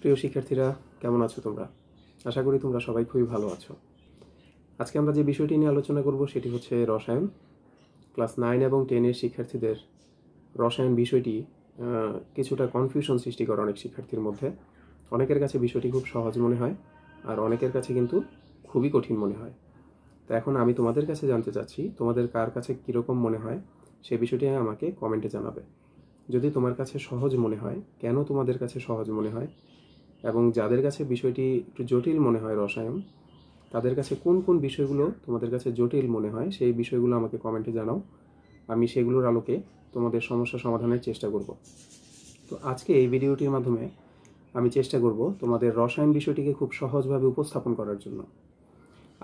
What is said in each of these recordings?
প্রিয় শিক্ষার্থীরা কেমন আছো তোমরা আশা করি তোমরা সবাই খুবই ভালো আছো আজকে আমরা যে বিষয়টি নিয়ে আলোচনা করব সেটি হচ্ছে রসায়ন ক্লাস নাইন এবং টেনের শিক্ষার্থীদের রসায়ন বিষয়টি কিছুটা কনফিউশন সৃষ্টি করে অনেক শিক্ষার্থীর মধ্যে অনেকের কাছে বিষয়টি খুব সহজ মনে হয় আর অনেকের কাছে কিন্তু খুবই কঠিন মনে হয় তো এখন আমি তোমাদের কাছে জানতে চাচ্ছি তোমাদের কার কাছে কীরকম মনে হয় সে বিষয়টি আমাকে কমেন্টে জানাবে যদি তোমার কাছে সহজ মনে হয় কেন তোমাদের কাছে সহজ মনে হয় এবং যাদের কাছে বিষয়টি একটু জটিল মনে হয় রসায়ন তাদের কাছে কোন কোন বিষয়গুলো তোমাদের কাছে জটিল মনে হয় সেই বিষয়গুলো আমাকে কমেন্টে জানাও আমি সেগুলোর আলোকে তোমাদের সমস্যা সমাধানের চেষ্টা করব তো আজকে এই ভিডিওটির মাধ্যমে আমি চেষ্টা করব তোমাদের রসায়ন বিষয়টিকে খুব সহজভাবে উপস্থাপন করার জন্য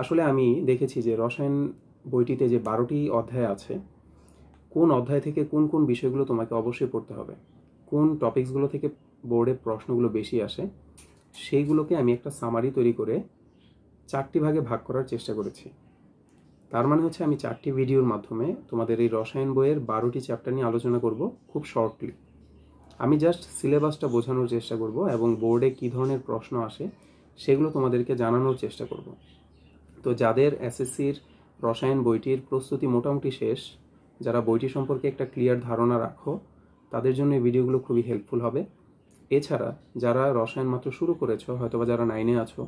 আসলে আমি দেখেছি যে রসায়ন বইটিতে যে বারোটি অধ্যায় আছে কোন অধ্যায় থেকে কোন কোন বিষয়গুলো তোমাকে অবশ্যই পড়তে হবে কোন টপিকসগুলো থেকে বোর্ডে প্রশ্নগুলো বেশি আসে সেইগুলোকে আমি একটা সামারি তৈরি করে চারটি ভাগে ভাগ করার চেষ্টা করেছি তার মানে হচ্ছে আমি চারটি ভিডিওর মাধ্যমে তোমাদের এই রসায়ন বইয়ের বারোটি চ্যাপ্টার নিয়ে আলোচনা করব খুব শর্টলি আমি জাস্ট সিলেবাসটা বোঝানোর চেষ্টা করব এবং বোর্ডে কী ধরনের প্রশ্ন আসে সেগুলো তোমাদেরকে জানানোর চেষ্টা করব তো যাদের এসএসসির রসায়ন বইটির প্রস্তুতি মোটামুটি শেষ যারা বইটি সম্পর্কে একটা ক্লিয়ার ধারণা রাখো তাদের জন্য এই ভিডিওগুলো খুবই হেল্পফুল হবে এছাড়া যারা রসায়ন মাত্র শুরু করেছো হয়তোবা যারা নাইনে আছো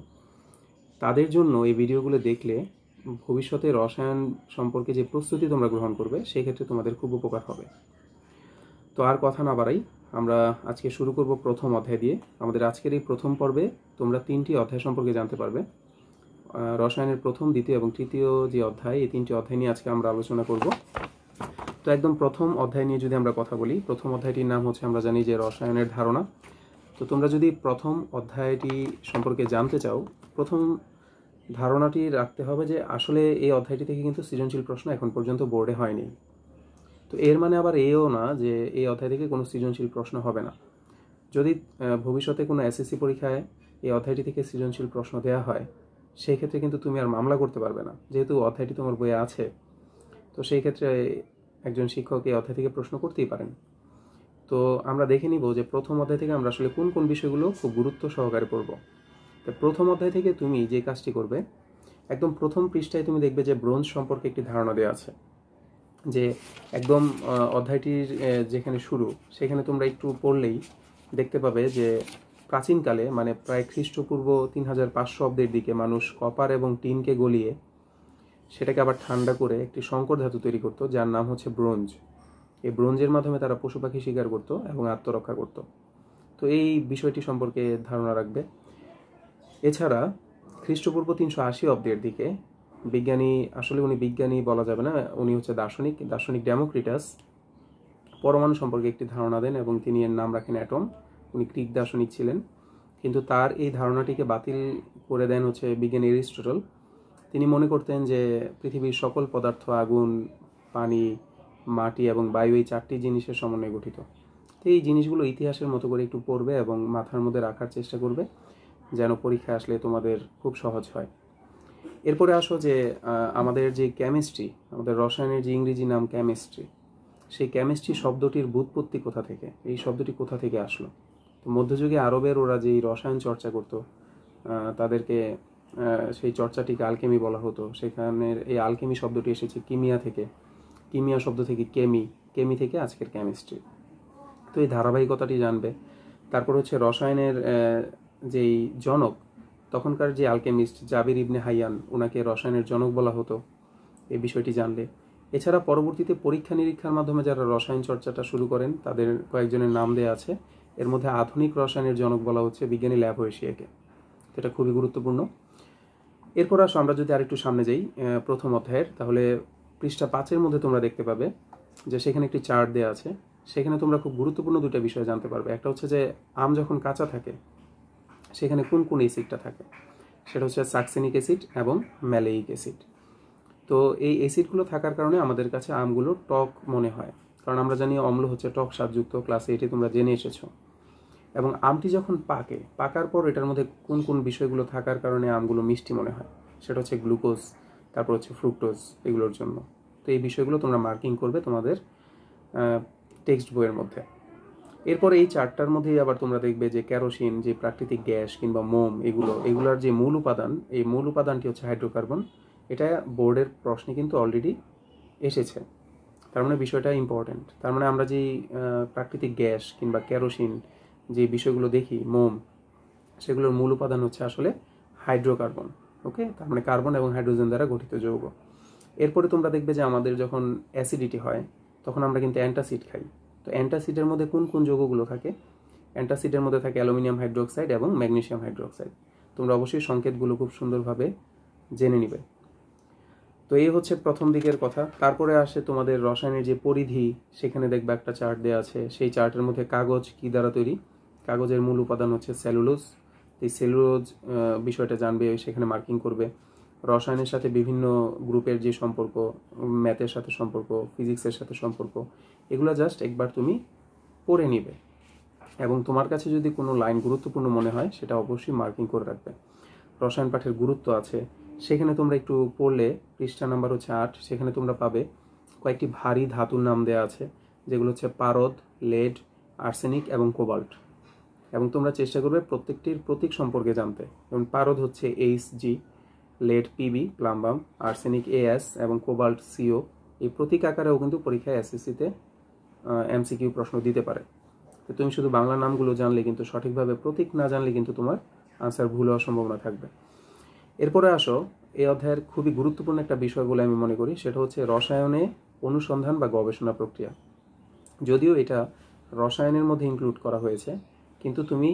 তাদের জন্য এই ভিডিওগুলো দেখলে ভবিষ্যতে রসায়ন সম্পর্কে যে প্রস্তুতি তোমরা গ্রহণ করবে সেক্ষেত্রে তোমাদের খুব উপকার হবে তো আর কথা না বাড়াই আমরা আজকে শুরু করব প্রথম অধ্যায় দিয়ে আমাদের আজকের এই প্রথম পর্বে তোমরা তিনটি অধ্যায় সম্পর্কে জানতে পারবে রসায়নের প্রথম দ্বিতীয় এবং তৃতীয় যে অধ্যায় এই তিনটি অধ্যায় নিয়ে আজকে আমরা আলোচনা করব তো একদম প্রথম অধ্যায় নিয়ে যদি আমরা কথা বলি প্রথম অধ্যায়টির নাম হচ্ছে আমরা জানি যে রসায়নের ধারণা তো তোমরা যদি প্রথম অধ্যায়টি সম্পর্কে জানতে চাও প্রথম ধারণাটি রাখতে হবে যে আসলে এই অধ্যায়টি থেকে কিন্তু সৃজনশীল প্রশ্ন এখন পর্যন্ত বোর্ডে হয়নি তো এর মানে আবার এও না যে এই অধ্যায় থেকে কোনো সৃজনশীল প্রশ্ন হবে না যদি ভবিষ্যতে কোনো এসএসসি পরীক্ষায় এই অধ্যায়টি থেকে সৃজনশীল প্রশ্ন দেওয়া হয় সেই ক্ষেত্রে কিন্তু তুমি আর মামলা করতে পারবে না যেহেতু অধ্যায়টি তোমার বইয়ে আছে তো সেই ক্ষেত্রে একজন শিক্ষক এই অধ্যায় থেকে প্রশ্ন করতেই পারেন তো আমরা দেখে নিব যে প্রথম অধ্যায় থেকে আমরা আসলে কোন কোন বিষয়গুলো খুব গুরুত্ব সহকারে পড়ব তো প্রথম অধ্যায় থেকে তুমি যে কাজটি করবে একদম প্রথম পৃষ্ঠায় তুমি দেখবে যে ব্রোঞ্জ সম্পর্কে একটি ধারণা দেওয়া আছে যে একদম অধ্যায়টির যেখানে শুরু সেখানে তোমরা একটু পড়লেই দেখতে পাবে যে প্রাচীনকালে মানে প্রায় খ্রিস্টপূর্ব তিন হাজার পাঁচশো অব্দের দিকে মানুষ কপার এবং টিনকে গলিয়ে সেটাকে আবার ঠান্ডা করে একটি শঙ্কর ধাতু তৈরি করতো যার নাম হচ্ছে ব্রোঞ্জ এই ব্রোঞ্জের মাধ্যমে তারা পশু পাখি শিকার করত এবং আত্মরক্ষা করত তো এই বিষয়টি সম্পর্কে ধারণা রাখবে এছাড়া খ্রিস্টপূর্ব তিনশো আশি অব্দের দিকে বিজ্ঞানী আসলে উনি বিজ্ঞানী বলা যাবে না উনি হচ্ছে দার্শনিক দার্শনিক ডেমোক্রিটাস পরমাণু সম্পর্কে একটি ধারণা দেন এবং তিনি এর নাম রাখেন অ্যাটম উনি গ্রিক দার্শনিক ছিলেন কিন্তু তার এই ধারণাটিকে বাতিল করে দেন হচ্ছে বিজ্ঞানী এরিস্টটল তিনি মনে করতেন যে পৃথিবীর সকল পদার্থ আগুন পানি মাটি এবং বায়ু এই চারটি জিনিসের সমন্বয়ে গঠিত তো এই জিনিসগুলো ইতিহাসের মতো করে একটু পড়বে এবং মাথার মধ্যে রাখার চেষ্টা করবে যেন পরীক্ষায় আসলে তোমাদের খুব সহজ হয় এরপরে আসো যে আমাদের যে কেমিস্ট্রি আমাদের রসায়নের যে ইংরেজি নাম কেমিস্ট্রি সেই কেমিস্ট্রি শব্দটির বুৎপত্তি কোথা থেকে এই শব্দটি কোথা থেকে আসলো তো মধ্যযুগে আরবের ওরা যেই রসায়ন চর্চা করত তাদেরকে সেই চর্চাটিকে আলকেমি বলা হতো সেখানের এই আলকেমি শব্দটি এসেছে কিমিয়া থেকে কিমিয়া শব্দ থেকে কেমি কেমি থেকে আজকের কেমিস্ট্রি তো এই ধারাবাহিকতাটি জানবে তারপর হচ্ছে রসায়নের যেই জনক তখনকার যে আলকেমিস্ট জাবির ইবনে হাইয়ান ওনাকে রসায়নের জনক বলা হতো এই বিষয়টি জানলে এছাড়া পরবর্তীতে পরীক্ষা নিরীক্ষার মাধ্যমে যারা রসায়ন চর্চাটা শুরু করেন তাদের কয়েকজনের নাম দেওয়া আছে এর মধ্যে আধুনিক রসায়নের জনক বলা হচ্ছে বিজ্ঞানী ল্যাভোয়েশিয়াকে এটা খুবই গুরুত্বপূর্ণ এরপর আসো আমরা যদি আরেকটু সামনে যাই প্রথম অধ্যায়ের তাহলে পৃষ্ঠা পাঁচের মধ্যে তোমরা দেখতে পাবে যে সেখানে একটি চার্ট দেওয়া আছে সেখানে তোমরা খুব গুরুত্বপূর্ণ দুটো বিষয় জানতে পারবে একটা হচ্ছে যে আম যখন কাঁচা থাকে সেখানে কোন কোন এসিডটা থাকে সেটা হচ্ছে সাকসেনিক অ্যাসিড এবং ম্যালেইক অ্যাসিড তো এই অ্যাসিডগুলো থাকার কারণে আমাদের কাছে আমগুলো টক মনে হয় কারণ আমরা জানি অম্ল হচ্ছে টক স্বাদযুক্ত ক্লাসে এটি তোমরা জেনে এসেছো এবং আমটি যখন পাকে পাকার পর এটার মধ্যে কোন কোন বিষয়গুলো থাকার কারণে আমগুলো মিষ্টি মনে হয় সেটা হচ্ছে গ্লুকোজ তারপর হচ্ছে ফ্রুক্টোজ এগুলোর জন্য তো এই বিষয়গুলো তোমরা মার্কিং করবে তোমাদের টেক্সট বইয়ের মধ্যে এরপর এই চারটার মধ্যে আবার তোমরা দেখবে যে ক্যারোসিন যে প্রাকৃতিক গ্যাস কিংবা মোম এগুলো এগুলোর যে মূল উপাদান এই মূল উপাদানটি হচ্ছে হাইড্রোকার্বন এটা বোর্ডের প্রশ্নে কিন্তু অলরেডি এসেছে তার মানে বিষয়টা ইম্পর্ট্যান্ট তার মানে আমরা যেই প্রাকৃতিক গ্যাস কিংবা ক্যারোসিন যে বিষয়গুলো দেখি মোম সেগুলোর মূল উপাদান হচ্ছে আসলে হাইড্রোকার্বন ওকে তার মানে কার্বন এবং হাইড্রোজেন দ্বারা গঠিত যৌগ এরপরে তোমরা দেখবে যে আমাদের যখন অ্যাসিডিটি হয় তখন আমরা কিন্তু অ্যান্টাসিড খাই তো অ্যান্টাসিডের মধ্যে কোন কোন যৌগগুলো থাকে অ্যান্টাসিডের মধ্যে থাকে অ্যালুমিনিয়াম হাইড্রোক্সাইড এবং ম্যাগনেশিয়াম হাইড্রোক্সাইড তোমরা অবশ্যই সংকেতগুলো খুব সুন্দরভাবে জেনে নিবে তো এই হচ্ছে প্রথম দিকের কথা তারপরে আসে তোমাদের রসায়নের যে পরিধি সেখানে দেখবে একটা চার্ট দেওয়া আছে সেই চার্টের মধ্যে কাগজ কী দ্বারা তৈরি কাগজের মূল উপাদান হচ্ছে স্যালুলোস এই সেলুলোজ বিষয়টা জানবে সেখানে মার্কিং করবে রসায়নের সাথে বিভিন্ন গ্রুপের যে সম্পর্ক ম্যাথের সাথে সম্পর্ক ফিজিক্সের সাথে সম্পর্ক এগুলো জাস্ট একবার তুমি পড়ে নিবে এবং তোমার কাছে যদি কোনো লাইন গুরুত্বপূর্ণ মনে হয় সেটা অবশ্যই মার্কিং করে রাখবে রসায়ন পাঠের গুরুত্ব আছে সেখানে তোমরা একটু পড়লে পৃষ্ঠা নাম্বার হচ্ছে আট সেখানে তোমরা পাবে কয়েকটি ভারী ধাতুর নাম দেওয়া আছে যেগুলো হচ্ছে পারদ লেড আর্সেনিক এবং কোবাল্ট এবং তোমরা চেষ্টা করবে প্রত্যেকটির প্রতীক সম্পর্কে জানতে যেমন পারদ হচ্ছে H G lead PB plumbum arsenic AS এবং কোবাল্ট সিও এই প্রতীক আকারেও কিন্তু পরীক্ষায় এসএসসিতে এমসিকিউ প্রশ্ন দিতে পারে তো তুমি শুধু বাংলা নামগুলো জানলে কিন্তু সঠিকভাবে প্রতীক না জানলে কিন্তু তোমার আনসার ভুল হওয়ার সম্ভাবনা থাকবে এরপরে আসো এই অধ্যায়ের খুবই গুরুত্বপূর্ণ একটা বিষয় বলে আমি মনে করি সেটা হচ্ছে রসায়নে অনুসন্ধান বা গবেষণা প্রক্রিয়া যদিও এটা রসায়নের মধ্যে ইনক্লুড করা হয়েছে কিন্তু তুমি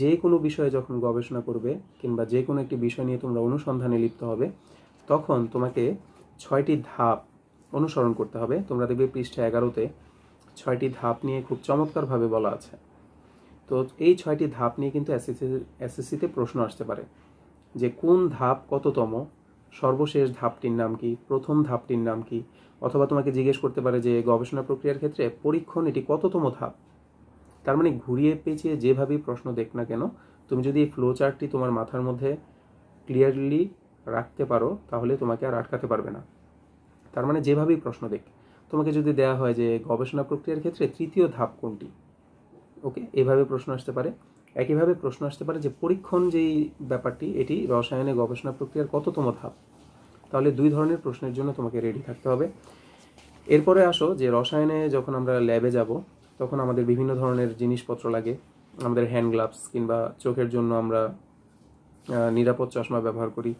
যে কোনো বিষয়ে যখন গবেষণা করবে কিংবা যে কোনো একটি বিষয় নিয়ে তোমরা অনুসন্ধানে লিপ্ত হবে তখন তোমাকে ছয়টি ধাপ অনুসরণ করতে হবে তোমরা দেখবে পৃষ্ঠা এগারোতে ছয়টি ধাপ নিয়ে খুব চমৎকারভাবে বলা আছে তো এই ছয়টি ধাপ নিয়ে কিন্তু এসএসসি এসএসসিতে প্রশ্ন আসতে পারে যে কোন ধাপ কততম সর্বশেষ ধাপটির নাম কি প্রথম ধাপটির নাম কি অথবা তোমাকে জিজ্ঞেস করতে পারে যে গবেষণা প্রক্রিয়ার ক্ষেত্রে পরীক্ষণ এটি কততম ধাপ তার মানে ঘুরিয়ে পেঁচিয়ে যেভাবেই প্রশ্ন দেখ না কেন তুমি যদি এই ফ্লো চার্টটি তোমার মাথার মধ্যে ক্লিয়ারলি রাখতে পারো তাহলে তোমাকে আর আটকাতে পারবে না তার মানে যেভাবেই প্রশ্ন দেখ তোমাকে যদি দেয়া হয় যে গবেষণা প্রক্রিয়ার ক্ষেত্রে তৃতীয় ধাপ কোনটি ওকে এভাবে প্রশ্ন আসতে পারে একইভাবে প্রশ্ন আসতে পারে যে পরীক্ষণ যেই ব্যাপারটি এটি রসায়নে গবেষণা প্রক্রিয়ার কততম ধাপ তাহলে দুই ধরনের প্রশ্নের জন্য তোমাকে রেডি থাকতে হবে এরপরে আসো যে রসায়নে যখন আমরা ল্যাবে যাব তখন আমাদের বিভিন্ন ধরনের জিনিসপত্র লাগে আমাদের হ্যান্ড গ্লাভস কিংবা চোখের জন্য আমরা নিরাপদ চশমা ব্যবহার করি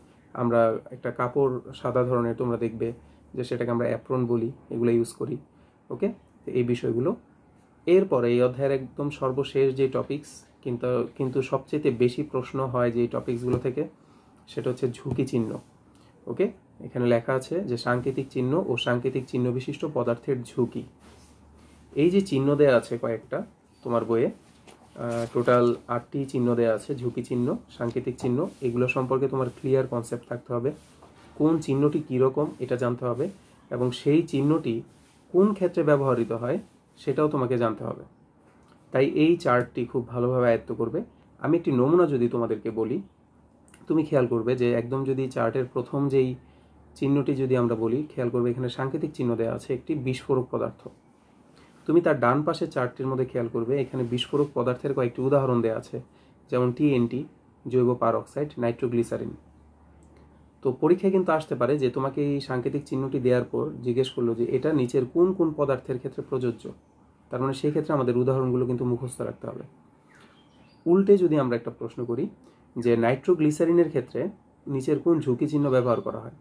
আমরা একটা কাপড় সাদা ধরনের তোমরা দেখবে যে সেটাকে আমরা অ্যাপ্রন বলি এগুলো ইউজ করি ওকে এই বিষয়গুলো এরপরে এই অধ্যায়ের একদম সর্বশেষ যে টপিকস কিন্তু কিন্তু সবচেয়ে বেশি প্রশ্ন হয় যে টপিকসগুলো থেকে সেটা হচ্ছে ঝুঁকি চিহ্ন ওকে এখানে লেখা আছে যে সাংকেতিক চিহ্ন ও সাংকেতিক চিহ্ন বিশিষ্ট পদার্থের ঝুঁকি এই যে চিহ্ন দেয়া আছে কয়েকটা তোমার বইয়ে টোটাল আটটি চিহ্ন দেয়া আছে ঝুঁকি চিহ্ন সাংকেতিক চিহ্ন এগুলো সম্পর্কে তোমার ক্লিয়ার কনসেপ্ট থাকতে হবে কোন চিহ্নটি কীরকম এটা জানতে হবে এবং সেই চিহ্নটি কোন ক্ষেত্রে ব্যবহৃত হয় সেটাও তোমাকে জানতে হবে তাই এই চার্টটি খুব ভালোভাবে আয়ত্ত করবে আমি একটি নমুনা যদি তোমাদেরকে বলি তুমি খেয়াল করবে যে একদম যদি চার্টের প্রথম যেই চিহ্নটি যদি আমরা বলি খেয়াল করবে এখানে সাংকেতিক চিহ্ন দেওয়া আছে একটি বিস্ফোরক পদার্থ তুমি তার ডান পাশে চার্টটির মধ্যে খেয়াল করবে এখানে বিস্ফোরক পদার্থের কয়েকটি উদাহরণ দেওয়া আছে যেমন টিএনটি জৈব পারঅক্সাইড নাইট্রোগ্লিসারিন তো পরীক্ষায় কিন্তু আসতে পারে যে তোমাকে এই সাংকেতিক চিহ্নটি দেওয়ার পর জিজ্ঞেস করলো যে এটা নিচের কোন কোন পদার্থের ক্ষেত্রে প্রযোজ্য তার মানে সেই ক্ষেত্রে আমাদের উদাহরণগুলো কিন্তু মুখস্থ রাখতে হবে উল্টে যদি আমরা একটা প্রশ্ন করি যে নাইট্রোগ্লিসারিনের ক্ষেত্রে নিচের কোন ঝুঁকি চিহ্ন ব্যবহার করা হয়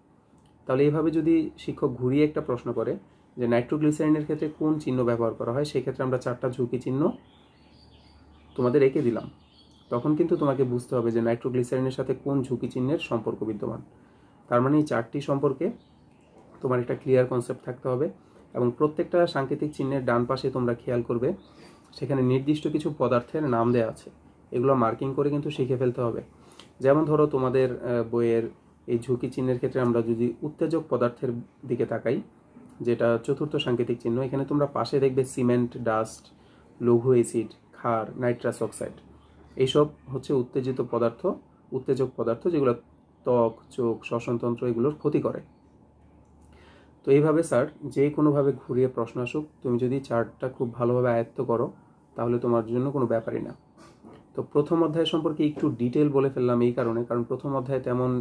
তাহলে এইভাবে যদি শিক্ষক ঘুরিয়ে একটা প্রশ্ন করে যে নাইট্রোগ্লিসারিনের ক্ষেত্রে কোন চিহ্ন ব্যবহার করা হয় সেক্ষেত্রে আমরা চারটা ঝুঁকি চিহ্ন তোমাদের রেখে দিলাম তখন কিন্তু তোমাকে বুঝতে হবে যে নাইট্রোগ্লিসারিনের সাথে কোন ঝুঁকি চিহ্নের সম্পর্ক বিদ্যমান তার মানে এই চারটি সম্পর্কে তোমার একটা ক্লিয়ার কনসেপ্ট থাকতে হবে এবং প্রত্যেকটা সাংকেতিক চিহ্নের ডান পাশে তোমরা খেয়াল করবে সেখানে নির্দিষ্ট কিছু পদার্থের নাম দেওয়া আছে এগুলো মার্কিং করে কিন্তু শিখে ফেলতে হবে যেমন ধরো তোমাদের বইয়ের এই ঝুঁকি চিহ্নের ক্ষেত্রে আমরা যদি উত্তেজক পদার্থের দিকে তাকাই যেটা চতুর্থ সাংকেতিক চিহ্ন এখানে তোমরা পাশে দেখবে সিমেন্ট ডাস্ট লঘু অ্যাসিড খার নাইট্রাস অক্সাইড এইসব হচ্ছে উত্তেজিত পদার্থ উত্তেজক পদার্থ যেগুলো ত্বক চোখ শ্বসনতন্ত্র এগুলোর ক্ষতি করে তো এইভাবে স্যার যে কোনোভাবে ঘুরিয়ে প্রশ্ন আসুক তুমি যদি চার্টটা খুব ভালোভাবে আয়ত্ত করো তাহলে তোমার জন্য কোনো ব্যাপারই না তো প্রথম অধ্যায় সম্পর্কে একটু ডিটেল বলে ফেললাম এই কারণে কারণ প্রথম অধ্যায়ে তেমন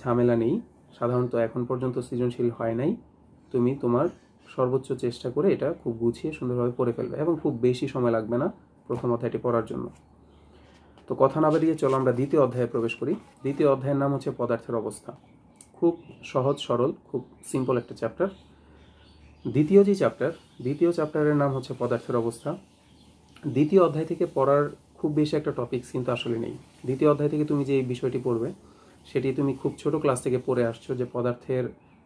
ঝামেলা নেই সাধারণত এখন পর্যন্ত সৃজনশীল হয় নাই তুমি তোমার সর্বোচ্চ চেষ্টা করে এটা খুব গুছিয়ে সুন্দরভাবে পড়ে ফেলবে এবং খুব বেশি সময় লাগবে না প্রথম অধ্যায়টি পড়ার জন্য তো কথা না বেরিয়ে চলো আমরা দ্বিতীয় অধ্যায়ে প্রবেশ করি দ্বিতীয় অধ্যায়ের নাম হচ্ছে পদার্থের অবস্থা খুব সহজ সরল খুব সিম্পল একটা চ্যাপ্টার দ্বিতীয় যে চ্যাপ্টার দ্বিতীয় চ্যাপ্টারের নাম হচ্ছে পদার্থের অবস্থা দ্বিতীয় অধ্যায় থেকে পড়ার খুব বেশি একটা টপিক কিন্তু আসলে নেই দ্বিতীয় অধ্যায় থেকে তুমি যে বিষয়টি পড়বে সেটি তুমি খুব ছোট ক্লাস থেকে পড়ে আসছো যে পদার্থের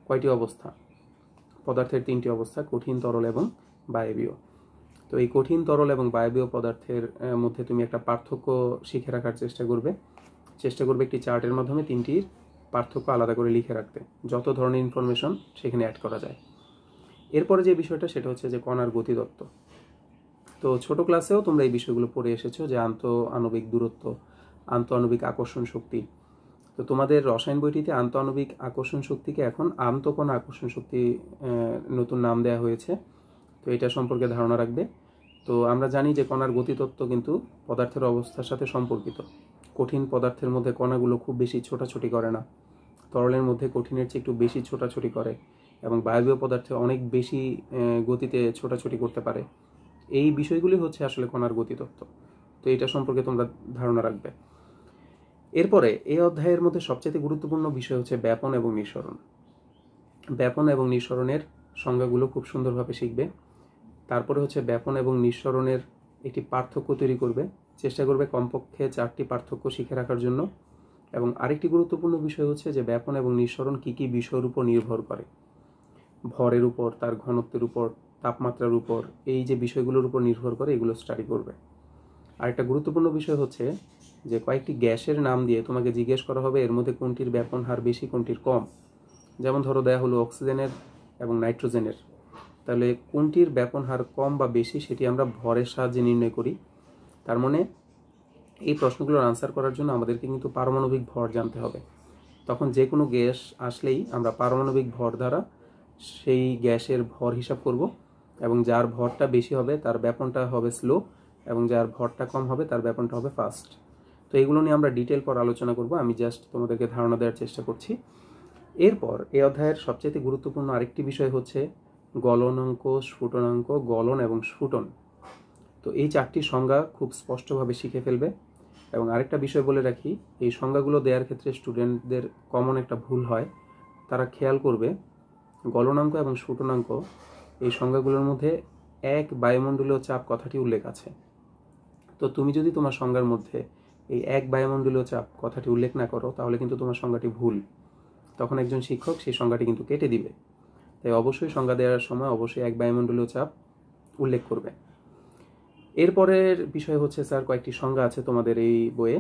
কয়টি অবস্থা পদার্থের তিনটি অবস্থা কঠিন তরল এবং বায়বীয় তো এই কঠিন তরল এবং বায়বীয় পদার্থের মধ্যে তুমি একটা পার্থক্য শিখে রাখার চেষ্টা করবে চেষ্টা করবে একটি চার্টের মাধ্যমে তিনটির পার্থক্য আলাদা করে লিখে রাখতে যত ধরনের ইনফরমেশন সেখানে অ্যাড করা যায় এরপরে যে বিষয়টা সেটা হচ্ছে যে কণার গতিদত্ত তো ছোট ক্লাসেও তোমরা এই বিষয়গুলো পড়ে এসেছো যে আন্ত আণবিক দূরত্ব আন্ত আণবিক আকর্ষণ শক্তি তো তোমাদের রসায়ন বইটিতে আন্তঃআণবিক আকর্ষণ শক্তিকে এখন আন্তকোণ আকর্ষণ শক্তি নতুন নাম দেওয়া হয়েছে তো এটা সম্পর্কে ধারণা রাখবে তো আমরা জানি যে কণার গতিতত্ত্ব কিন্তু পদার্থের অবস্থার সাথে সম্পর্কিত কঠিন পদার্থের মধ্যে কণাগুলো খুব বেশি ছোটাছুটি করে না তরলের মধ্যে কঠিনের চেয়ে একটু বেশি ছোটাছুটি করে এবং বায়বীয় পদার্থে অনেক বেশি গতিতে ছোটাছুটি করতে পারে এই বিষয়গুলি হচ্ছে আসলে কণার গতিতত্ত্ব তো এটা সম্পর্কে তোমরা ধারণা রাখবে এরপরে এই অধ্যায়ের মধ্যে সবচেয়ে গুরুত্বপূর্ণ বিষয় হচ্ছে ব্যাপন এবং নিঃসরণ ব্যাপন এবং নিঃসরণের সংজ্ঞাগুলো খুব সুন্দরভাবে শিখবে তারপরে হচ্ছে ব্যাপন এবং নিঃসরণের একটি পার্থক্য তৈরি করবে চেষ্টা করবে কমপক্ষে চারটি পার্থক্য শিখে রাখার জন্য এবং আরেকটি গুরুত্বপূর্ণ বিষয় হচ্ছে যে ব্যাপন এবং নিঃসরণ কী কী বিষয়ের উপর নির্ভর করে ভরের উপর তার ঘনত্বের উপর তাপমাত্রার উপর এই যে বিষয়গুলোর উপর নির্ভর করে এগুলো স্টাডি করবে আরেকটা গুরুত্বপূর্ণ বিষয় হচ্ছে যে কয়েকটি গ্যাসের নাম দিয়ে তোমাকে জিজ্ঞেস করা হবে এর মধ্যে কোনটির ব্যাপন হার বেশি কোনটির কম যেমন ধরো দেয়া হলো অক্সিজেনের এবং নাইট্রোজেনের তাহলে কোনটির ব্যাপন হার কম বা বেশি সেটি আমরা ভরের সাহায্যে নির্ণয় করি তার মানে এই প্রশ্নগুলোর আনসার করার জন্য আমাদেরকে কিন্তু পারমাণবিক ভর জানতে হবে তখন যে কোনো গ্যাস আসলেই আমরা পারমাণবিক ভর দ্বারা সেই গ্যাসের ভর হিসাব করব এবং যার ভরটা বেশি হবে তার ব্যাপনটা হবে স্লো এবং যার ভরটা কম হবে তার ব্যাপনটা হবে ফাস্ট তো এগুলো নিয়ে আমরা ডিটেল পর আলোচনা করব আমি জাস্ট তোমাদেরকে ধারণা দেওয়ার চেষ্টা করছি এরপর এই অধ্যায়ের সবচেয়ে গুরুত্বপূর্ণ আরেকটি বিষয় হচ্ছে গলনাঙ্ক স্ফুটনাঙ্ক গলন এবং স্ফুটন তো এই চারটি সংজ্ঞা খুব স্পষ্টভাবে শিখে ফেলবে এবং আরেকটা বিষয় বলে রাখি এই সংজ্ঞাগুলো দেওয়ার ক্ষেত্রে স্টুডেন্টদের কমন একটা ভুল হয় তারা খেয়াল করবে গলনাঙ্ক এবং স্ফুটনাঙ্ক এই সংজ্ঞাগুলোর মধ্যে এক বায়ুমণ্ডলীয় চাপ কথাটি উল্লেখ আছে তো তুমি যদি তোমার সংজ্ঞার মধ্যে এই এক বায়ুমণ্ডলীয় চাপ কথাটি উল্লেখ না করো তাহলে কিন্তু তোমার সংজ্ঞাটি ভুল তখন একজন শিক্ষক সেই সংজ্ঞাটি কিন্তু কেটে দিবে তাই অবশ্যই সংজ্ঞা দেওয়ার সময় অবশ্যই এক বায়ুমণ্ডলীয় চাপ উল্লেখ করবে এরপরের বিষয় হচ্ছে স্যার কয়েকটি সংজ্ঞা আছে তোমাদের এই বইয়ে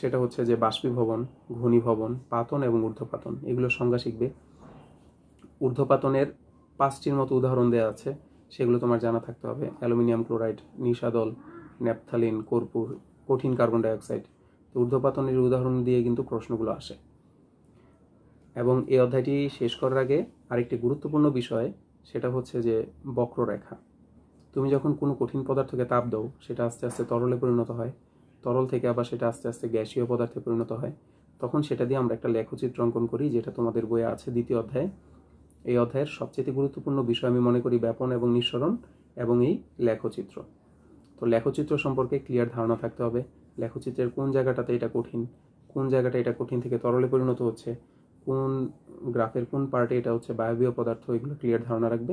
সেটা হচ্ছে যে বাষ্পীভবন ঘনীভবন পাতন এবং ঊর্ধ্বপাতন এগুলো সংজ্ঞা শিখবে ঊর্ধ্বপাতনের পাঁচটির মতো উদাহরণ দেওয়া আছে সেগুলো তোমার জানা থাকতে হবে অ্যালুমিনিয়াম ক্লোরাইড নিশাদল ন্যাপথালিন কর্পূর কঠিন কার্বন ডাইঅক্সাইড ঊর্ধ্বপাতনের উদাহরণ দিয়ে কিন্তু প্রশ্নগুলো আসে এবং এই অধ্যায়টি শেষ করার আগে আরেকটি গুরুত্বপূর্ণ বিষয় সেটা হচ্ছে যে বক্ররেখা তুমি যখন কোনো কঠিন পদার্থকে তাপ দাও সেটা আস্তে আস্তে তরলে পরিণত হয় তরল থেকে আবার সেটা আস্তে আস্তে গ্যাসীয় পদার্থে পরিণত হয় তখন সেটা দিয়ে আমরা একটা লেখচিত্র অঙ্কন করি যেটা তোমাদের বইয়ে আছে দ্বিতীয় অধ্যায়ে এই অধ্যায়ের সবচেয়ে গুরুত্বপূর্ণ বিষয় আমি মনে করি ব্যাপন এবং নিঃসরণ এবং এই লেখচিত্র তো লেখচিত্র সম্পর্কে ক্লিয়ার ধারণা থাকতে হবে লেখচিত্রের কোন জায়গাটাতে এটা কঠিন কোন জায়গাটা এটা কঠিন থেকে তরলে পরিণত হচ্ছে কোন গ্রাফের কোন পার্টে এটা হচ্ছে বায়বীয় পদার্থ এগুলো ক্লিয়ার ধারণা রাখবে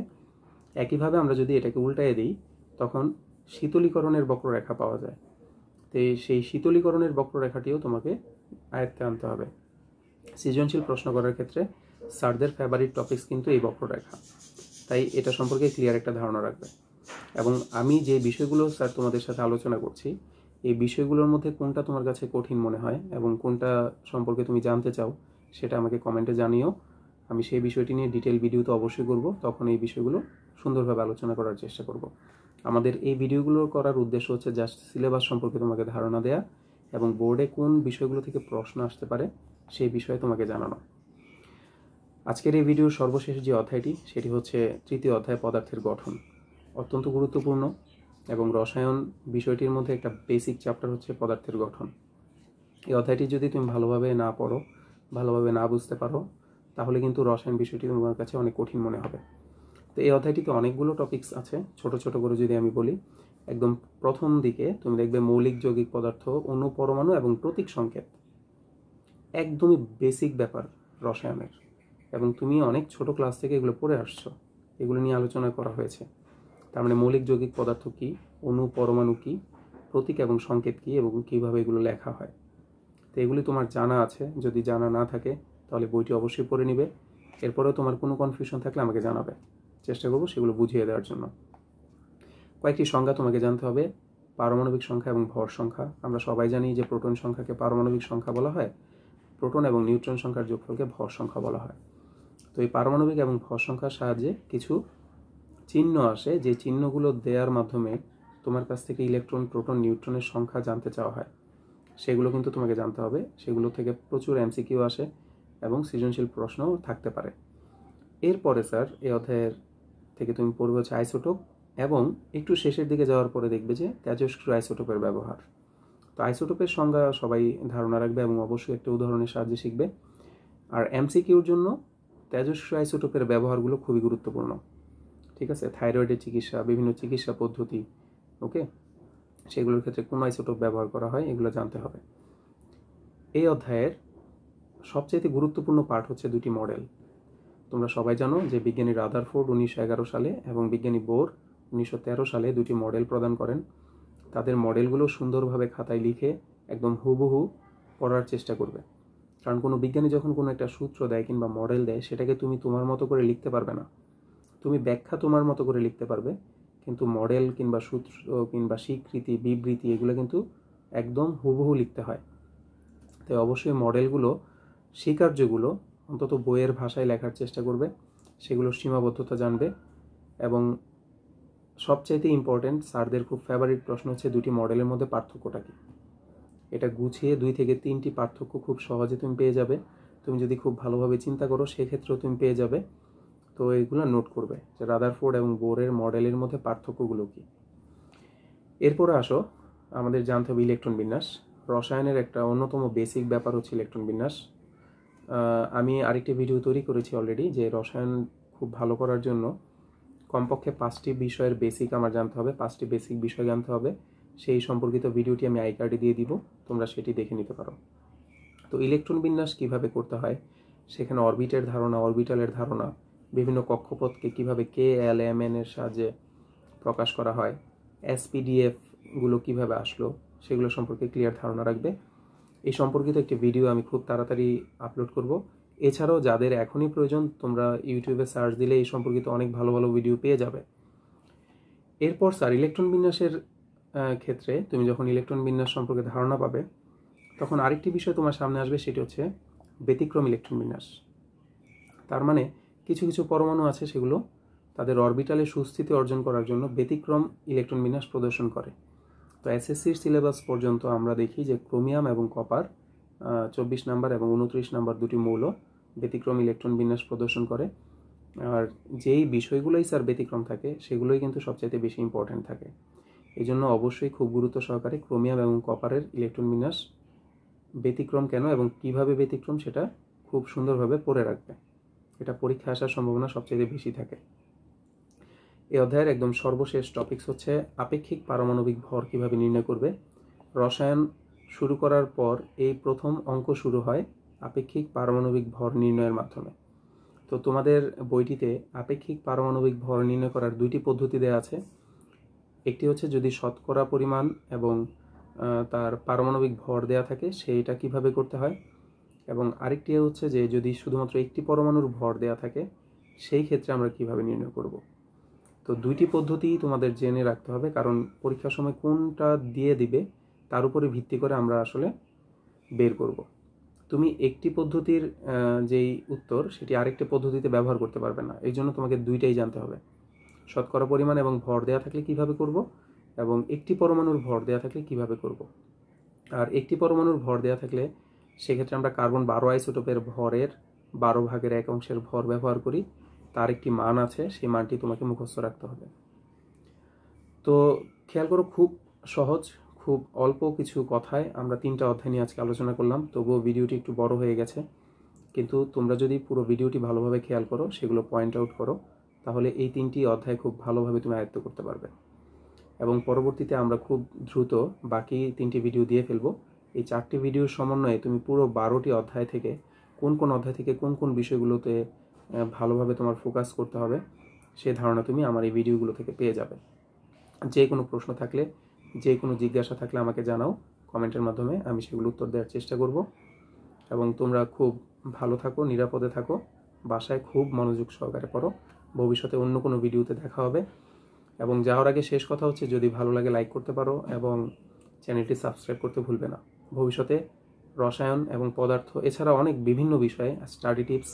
একইভাবে আমরা যদি এটাকে উল্টায় দিই তখন শীতলীকরণের বক্ররেখা পাওয়া যায় তো সেই শীতলীকরণের বক্ররেখাটিও তোমাকে আয়ত্তে আনতে হবে সৃজনশীল প্রশ্ন করার ক্ষেত্রে স্যারদের ফেভারিট টপিক্স কিন্তু এই বক্ররেখা তাই এটা সম্পর্কে ক্লিয়ার একটা ধারণা রাখবে এবং আমি যে বিষয়গুলো স্যার তোমাদের সাথে আলোচনা করছি এই বিষয়গুলোর মধ্যে কোনটা তোমার কাছে কঠিন মনে হয় এবং কোনটা সম্পর্কে তুমি জানতে চাও সেটা আমাকে কমেন্টে জানিও আমি সেই বিষয়টি নিয়ে ডিটেল ভিডিও তো অবশ্যই করব তখন এই বিষয়গুলো সুন্দরভাবে আলোচনা করার চেষ্টা করব আমাদের এই ভিডিওগুলো করার উদ্দেশ্য হচ্ছে জাস্ট সিলেবাস সম্পর্কে তোমাকে ধারণা দেয়া এবং বোর্ডে কোন বিষয়গুলো থেকে প্রশ্ন আসতে পারে সেই বিষয়ে তোমাকে জানানো আজকের এই ভিডিওর সর্বশেষ যে অধ্যায়টি সেটি হচ্ছে তৃতীয় অধ্যায় পদার্থের গঠন অত্যন্ত গুরুত্বপূর্ণ এবং রসায়ন বিষয়টির মধ্যে একটা বেসিক চ্যাপ্টার হচ্ছে পদার্থের গঠন এই অধ্যায়টি যদি তুমি ভালোভাবে না পড়ো ভালোভাবে না বুঝতে পারো তাহলে কিন্তু রসায়ন বিষয়টি তোমার কাছে অনেক কঠিন মনে হবে তো এই অধ্যায়টিতে অনেকগুলো টপিক্স আছে ছোট ছোট করে যদি আমি বলি একদম প্রথম দিকে তুমি দেখবে মৌলিক যৌগিক পদার্থ অনু পরমাণু এবং প্রতীক সংকেত একদমই বেসিক ব্যাপার রসায়নের এবং তুমি অনেক ছোট ক্লাস থেকে এগুলো পড়ে আসছো এগুলো নিয়ে আলোচনা করা হয়েছে তার মানে মৌলিক যৌগিক পদার্থ কী অণু পরমাণু কী প্রতীক এবং সংকেত কী এবং কীভাবে এগুলো লেখা হয় তো এগুলি তোমার জানা আছে যদি জানা না থাকে তাহলে বইটি অবশ্যই পড়ে নিবে এরপরেও তোমার কোনো কনফিউশন থাকলে আমাকে জানাবে চেষ্টা করবো সেগুলো বুঝিয়ে দেওয়ার জন্য কয়েকটি সংখ্যা তোমাকে জানতে হবে পারমাণবিক সংখ্যা এবং ভর সংখ্যা আমরা সবাই জানি যে প্রোটন সংখ্যাকে পারমাণবিক সংখ্যা বলা হয় প্রোটন এবং নিউট্রন সংখ্যার যোগফলকে ভর সংখ্যা বলা হয় তো এই পারমাণবিক এবং ভর সংখ্যার সাহায্যে কিছু চিহ্ন আসে যে চিহ্নগুলো দেওয়ার মাধ্যমে তোমার কাছ থেকে ইলেকট্রন প্রোটন নিউট্রনের সংখ্যা জানতে চাওয়া হয় সেগুলো কিন্তু তোমাকে জানতে হবে সেগুলো থেকে প্রচুর এমসিকিউ আসে এবং সৃজনশীল প্রশ্নও থাকতে পারে এরপরে স্যার এই অধ্যায়ের থেকে তুমি পড়বে হচ্ছে আইসোটোপ এবং একটু শেষের দিকে যাওয়ার পরে দেখবে যে তেজস্ক্রিয় আইসোটোপের ব্যবহার তো আইসোটোপের সংজ্ঞা সবাই ধারণা রাখবে এবং অবশ্যই একটা উদাহরণের সাহায্যে শিখবে আর এমসিকিউর জন্য তেজস্ক্রিয় আইসোটোপের ব্যবহারগুলো খুবই গুরুত্বপূর্ণ ঠিক আছে থাইরয়েডের চিকিৎসা বিভিন্ন চিকিৎসা পদ্ধতি ওকে সেগুলোর ক্ষেত্রে কোন আইসোটোপ ব্যবহার করা হয় এগুলো জানতে হবে এই অধ্যায়ের সবচেয়ে গুরুত্বপূর্ণ পার্ট হচ্ছে দুটি মডেল তোমরা সবাই জানো যে বিজ্ঞানী রাদারফোর্ড উনিশশো এগারো সালে এবং বিজ্ঞানী বোর উনিশশো তেরো সালে দুটি মডেল প্রদান করেন তাদের মডেলগুলো সুন্দরভাবে খাতায় লিখে একদম হুবহু পড়ার চেষ্টা করবে কারণ কোনো বিজ্ঞানী যখন কোনো একটা সূত্র দেয় কিংবা মডেল দেয় সেটাকে তুমি তোমার মতো করে লিখতে পারবে না তুমি ব্যাখ্যা তোমার মতো করে লিখতে পারবে কিন্তু মডেল কিংবা সূত্র কিংবা স্বীকৃতি বিবৃতি এগুলো কিন্তু একদম হুবহু লিখতে হয় তাই অবশ্যই মডেলগুলো স্বীকার্যগুলো অন্তত বইয়ের ভাষায় লেখার চেষ্টা করবে সেগুলোর সীমাবদ্ধতা জানবে এবং সবচাইতে ইম্পর্টেন্ট স্যারদের খুব ফেভারিট প্রশ্ন হচ্ছে দুটি মডেলের মধ্যে পার্থক্যটা কী এটা গুছিয়ে দুই থেকে তিনটি পার্থক্য খুব সহজে তুমি পেয়ে যাবে তুমি যদি খুব ভালোভাবে চিন্তা করো সেক্ষেত্রেও তুমি পেয়ে যাবে তো এইগুলো নোট করবে যে রাদারফোর্ড এবং বোরের মডেলের মধ্যে পার্থক্যগুলো কী এরপরে আসো আমাদের জানতে হবে ইলেকট্রন বিন্যাস রসায়নের একটা অন্যতম বেসিক ব্যাপার হচ্ছে ইলেকট্রন বিন্যাস আমি আরেকটি ভিডিও তৈরি করেছি অলরেডি যে রসায়ন খুব ভালো করার জন্য কমপক্ষে পাঁচটি বিষয়ের বেসিক আমার জানতে হবে পাঁচটি বেসিক বিষয় জানতে হবে সেই সম্পর্কিত ভিডিওটি আমি আই কার্ডে দিয়ে দিব তোমরা সেটি দেখে নিতে পারো তো ইলেকট্রন বিন্যাস কিভাবে করতে হয় সেখানে অরবিটের ধারণা অরবিটালের ধারণা বিভিন্ন কক্ষপথকে কিভাবে কে এল এম এন এর সাহায্যে প্রকাশ করা হয় গুলো কিভাবে আসলো সেগুলো সম্পর্কে ক্লিয়ার ধারণা রাখবে এই সম্পর্কিত একটি ভিডিও আমি খুব তাড়াতাড়ি আপলোড করব এছাড়াও যাদের এখনই প্রয়োজন তোমরা ইউটিউবে সার্চ দিলে এই সম্পর্কিত অনেক ভালো ভালো ভিডিও পেয়ে যাবে এরপর স্যার ইলেকট্রন বিন্যাসের ক্ষেত্রে তুমি যখন ইলেকট্রন বিন্যাস সম্পর্কে ধারণা পাবে তখন আরেকটি বিষয় তোমার সামনে আসবে সেটি হচ্ছে ব্যতিক্রম ইলেকট্রন বিন্যাস তার মানে কিছু কিছু পরমাণু আছে সেগুলো তাদের অরবিটালে সুস্থিতি অর্জন করার জন্য ব্যতিক্রম ইলেকট্রন বিন্যাস প্রদর্শন করে তো এসএসসির সিলেবাস পর্যন্ত আমরা দেখি যে ক্রোমিয়াম এবং কপার চব্বিশ নাম্বার এবং উনত্রিশ নাম্বার দুটি মৌল ব্যতিক্রম ইলেকট্রন বিন্যাস প্রদর্শন করে আর যেই বিষয়গুলোই স্যার ব্যতিক্রম থাকে সেগুলোই কিন্তু সবচাইতে বেশি ইম্পর্ট্যান্ট থাকে এই জন্য অবশ্যই খুব গুরুত্ব সহকারে ক্রোমিয়াম এবং কপারের ইলেকট্রন বিন্যাস ব্যতিক্রম কেন এবং কিভাবে ব্যতিক্রম সেটা খুব সুন্দরভাবে পড়ে রাখবে এটা পরীক্ষা আসার সম্ভাবনা সবচেয়ে বেশি থাকে এই অধ্যায়ের একদম সর্বশেষ টপিকস হচ্ছে আপেক্ষিক পারমাণবিক ভর কিভাবে নির্ণয় করবে রসায়ন শুরু করার পর এই প্রথম অঙ্ক শুরু হয় আপেক্ষিক পারমাণবিক ভর নির্ণয়ের মাধ্যমে তো তোমাদের বইটিতে আপেক্ষিক পারমাণবিক ভর নির্ণয় করার দুইটি পদ্ধতি দেওয়া আছে একটি হচ্ছে যদি শতকরা পরিমাণ এবং তার পারমাণবিক ভর দেয়া থাকে সেইটা কিভাবে করতে হয় এবং আরেকটি হচ্ছে যে যদি শুধুমাত্র একটি পরমাণুর ভর দেয়া থাকে সেই ক্ষেত্রে আমরা কিভাবে নির্ণয় করব তো দুইটি পদ্ধতি তোমাদের জেনে রাখতে হবে কারণ পরীক্ষার সময় কোনটা দিয়ে দিবে তার উপরে ভিত্তি করে আমরা আসলে বের করব তুমি একটি পদ্ধতির যেই উত্তর সেটি আরেকটি পদ্ধতিতে ব্যবহার করতে পারবে না এই জন্য তোমাকে দুইটাই জানতে হবে শতকরা পরিমাণ এবং ভর দেওয়া থাকলে কিভাবে করব এবং একটি পরমাণুর ভর দেওয়া থাকলে কিভাবে করব আর একটি পরমাণুর ভর দেওয়া থাকলে সেক্ষেত্রে আমরা কার্বন বারো আইসোটোপের ভরের বারো ভাগের এক অংশের ভর ব্যবহার করি তার একটি মান আছে সেই মানটি তোমাকে মুখস্থ রাখতে হবে তো খেয়াল করো খুব সহজ খুব অল্প কিছু কথায় আমরা তিনটা অধ্যায় নিয়ে আজকে আলোচনা করলাম তবুও ভিডিওটি একটু বড় হয়ে গেছে কিন্তু তোমরা যদি পুরো ভিডিওটি ভালোভাবে খেয়াল করো সেগুলো পয়েন্ট আউট করো তাহলে এই তিনটি অধ্যায় খুব ভালোভাবে তুমি আয়ত্ত করতে পারবে এবং পরবর্তীতে আমরা খুব দ্রুত বাকি তিনটি ভিডিও দিয়ে ফেলবো এই চারটি ভিডিওর সমন্বয়ে তুমি পুরো বারোটি অধ্যায় থেকে কোন কোন অধ্যায় থেকে কোন কোন বিষয়গুলোতে ভালোভাবে তোমার ফোকাস করতে হবে সে ধারণা তুমি আমার এই ভিডিওগুলো থেকে পেয়ে যাবে যে কোনো প্রশ্ন থাকলে যে কোনো জিজ্ঞাসা থাকলে আমাকে জানাও কমেন্টের মাধ্যমে আমি সেগুলো উত্তর দেওয়ার চেষ্টা করব এবং তোমরা খুব ভালো থাকো নিরাপদে থাকো বাসায় খুব মনোযোগ সহকারে পড়ো ভবিষ্যতে অন্য কোনো ভিডিওতে দেখা হবে এবং যাওয়ার আগে শেষ কথা হচ্ছে যদি ভালো লাগে লাইক করতে পারো এবং চ্যানেলটি সাবস্ক্রাইব করতে ভুলবে না ভবিষ্যতে রসায়ন এবং পদার্থ এছাড়া অনেক বিভিন্ন বিষয়ে স্টাডি টিপস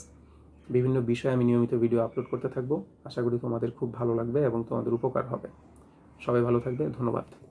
বিভিন্ন বিষয়ে আমি নিয়মিত ভিডিও আপলোড করতে থাকবো আশা করি তোমাদের খুব ভালো লাগবে এবং তোমাদের উপকার হবে সবাই ভালো থাকবে ধন্যবাদ